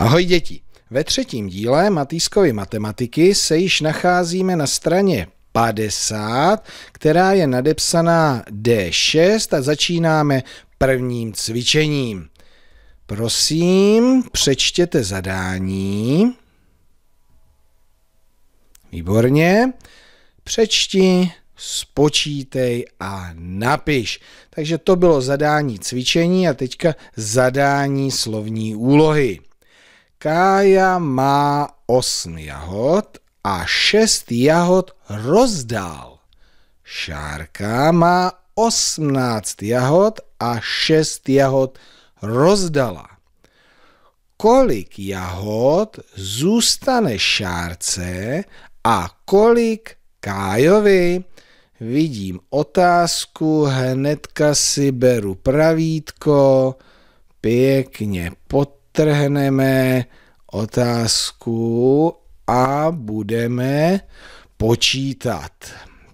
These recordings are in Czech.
Ahoj děti! Ve třetím díle Matýskovy matematiky se již nacházíme na straně 50, která je nadepsaná D6 a začínáme prvním cvičením. Prosím, přečtěte zadání. Výborně. Přečti, spočítej a napiš. Takže to bylo zadání cvičení a teďka zadání slovní úlohy. Kája má osm jahod a šest jahod rozdál. Šárka má osmnáct jahod a šest jahod rozdala. Kolik jahod zůstane šárce a kolik Kájovi? Vidím otázku, hnedka si beru pravítko, pěkně pot podtrhneme otázku a budeme počítat.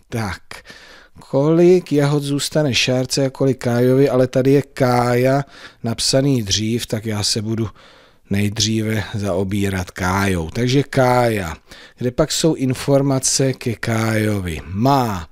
Tak, kolik jahod zůstane Šárce a kolik Kájovi, ale tady je Kája napsaný dřív, tak já se budu nejdříve zaobírat Kájou. Takže Kája, kde pak jsou informace ke Kájovi? Má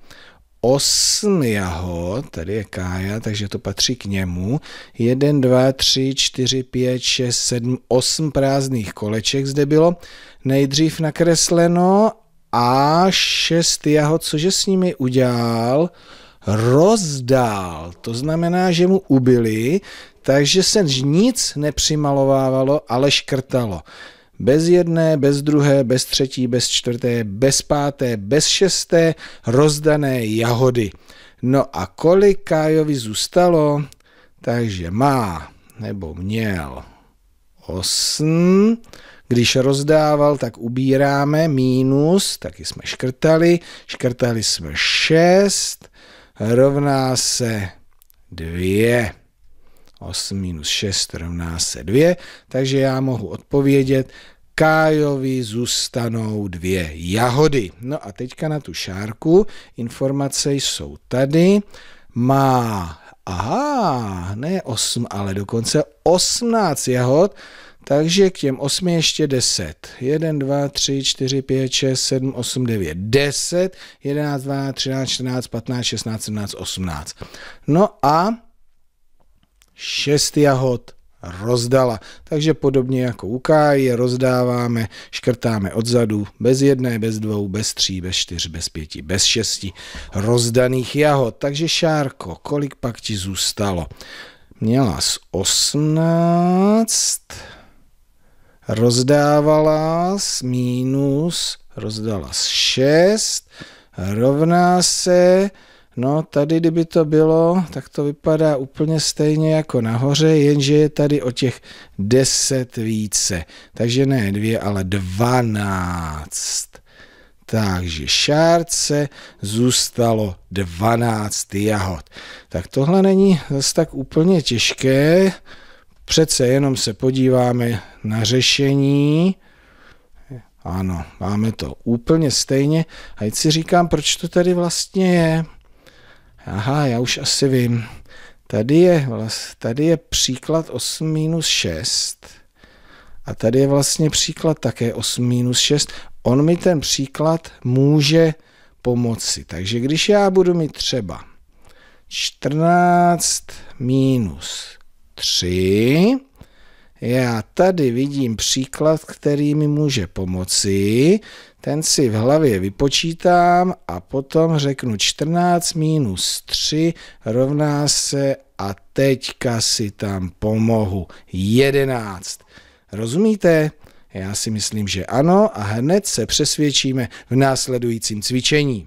osm jaho, tady je Kája, takže to patří k němu, jeden, dva, tři, čtyři, pět, šest, sedm, osm prázdných koleček zde bylo nejdřív nakresleno a šest jahod, cože s nimi udělal? Rozdál, to znamená, že mu ubili, takže se nic nepřimalovávalo, ale škrtalo bez jedné, bez druhé, bez třetí, bez čtvrté, bez páté, bez šesté rozdané jahody. No a kolik Kájovi zůstalo? Takže má, nebo měl, osm, když rozdával, tak ubíráme mínus, taky jsme škrtali, škrtali jsme šest. rovná se dvě. 8 minus 6 rovná se 2, takže já mohu odpovědět, Kájovi zůstanou dvě jahody. No a teďka na tu šárku. Informace jsou tady. Má, aha, ne 8, ale dokonce 18 jahod. Takže k těm 8 ještě 10. 1, 2, 3, 4, 5, 6, 7, 8, 9, 10, 11, 12, 13, 14, 15, 16, 17, 18. No a 6 jahod rozdala. Takže podobně jako u je rozdáváme, škrtáme odzadu bez jedné, bez dvou, bez tří, bez čtyř, bez pěti, bez šesti rozdaných jahod. Takže Šárko, kolik pak ti zůstalo? Měla z 18, rozdávala z minus, rozdala z 6, rovná se No tady, kdyby to bylo, tak to vypadá úplně stejně jako nahoře, jenže je tady o těch 10 více. Takže ne dvě, ale 12. Takže šárce zůstalo 12 jahod. Tak tohle není zase tak úplně těžké. Přece jenom se podíváme na řešení. Ano, máme to úplně stejně. A teď si říkám, proč to tady vlastně je. Aha, já už asi vím. Tady je, tady je příklad 8 minus 6 a tady je vlastně příklad také 8 minus 6. On mi ten příklad může pomoci. Takže když já budu mít třeba 14 minus 3, já tady vidím příklad, který mi může pomoci, ten si v hlavě vypočítám a potom řeknu 14 minus 3 rovná se a teďka si tam pomohu. 11. Rozumíte? Já si myslím, že ano a hned se přesvědčíme v následujícím cvičení.